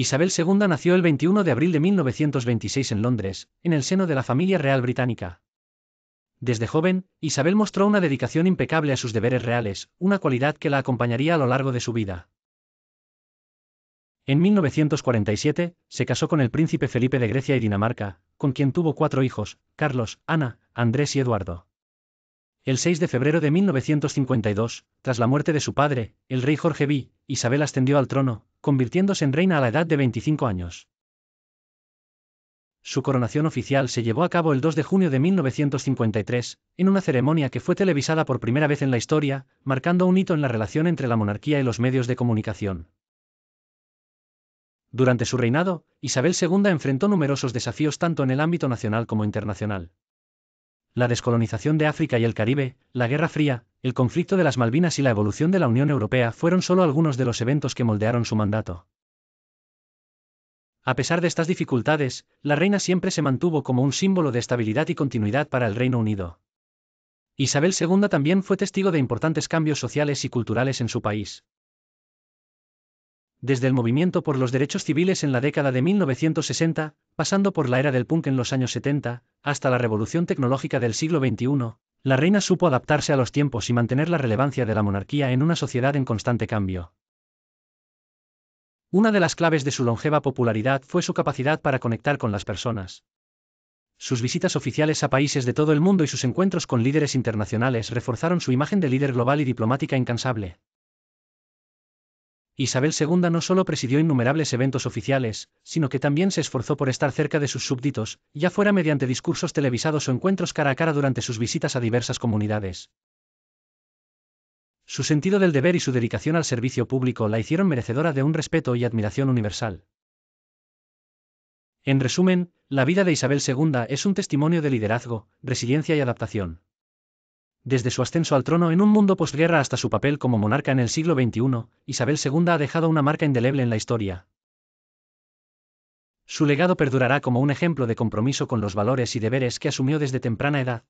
Isabel II nació el 21 de abril de 1926 en Londres, en el seno de la familia real británica. Desde joven, Isabel mostró una dedicación impecable a sus deberes reales, una cualidad que la acompañaría a lo largo de su vida. En 1947, se casó con el príncipe Felipe de Grecia y Dinamarca, con quien tuvo cuatro hijos, Carlos, Ana, Andrés y Eduardo. El 6 de febrero de 1952, tras la muerte de su padre, el rey Jorge V, Isabel ascendió al trono, convirtiéndose en reina a la edad de 25 años. Su coronación oficial se llevó a cabo el 2 de junio de 1953, en una ceremonia que fue televisada por primera vez en la historia, marcando un hito en la relación entre la monarquía y los medios de comunicación. Durante su reinado, Isabel II enfrentó numerosos desafíos tanto en el ámbito nacional como internacional la descolonización de África y el Caribe, la Guerra Fría, el conflicto de las Malvinas y la evolución de la Unión Europea fueron solo algunos de los eventos que moldearon su mandato. A pesar de estas dificultades, la reina siempre se mantuvo como un símbolo de estabilidad y continuidad para el Reino Unido. Isabel II también fue testigo de importantes cambios sociales y culturales en su país desde el movimiento por los derechos civiles en la década de 1960, pasando por la era del punk en los años 70, hasta la revolución tecnológica del siglo XXI, la reina supo adaptarse a los tiempos y mantener la relevancia de la monarquía en una sociedad en constante cambio. Una de las claves de su longeva popularidad fue su capacidad para conectar con las personas. Sus visitas oficiales a países de todo el mundo y sus encuentros con líderes internacionales reforzaron su imagen de líder global y diplomática incansable. Isabel II no solo presidió innumerables eventos oficiales, sino que también se esforzó por estar cerca de sus súbditos, ya fuera mediante discursos televisados o encuentros cara a cara durante sus visitas a diversas comunidades. Su sentido del deber y su dedicación al servicio público la hicieron merecedora de un respeto y admiración universal. En resumen, la vida de Isabel II es un testimonio de liderazgo, resiliencia y adaptación. Desde su ascenso al trono en un mundo posguerra hasta su papel como monarca en el siglo XXI, Isabel II ha dejado una marca indeleble en la historia. Su legado perdurará como un ejemplo de compromiso con los valores y deberes que asumió desde temprana edad.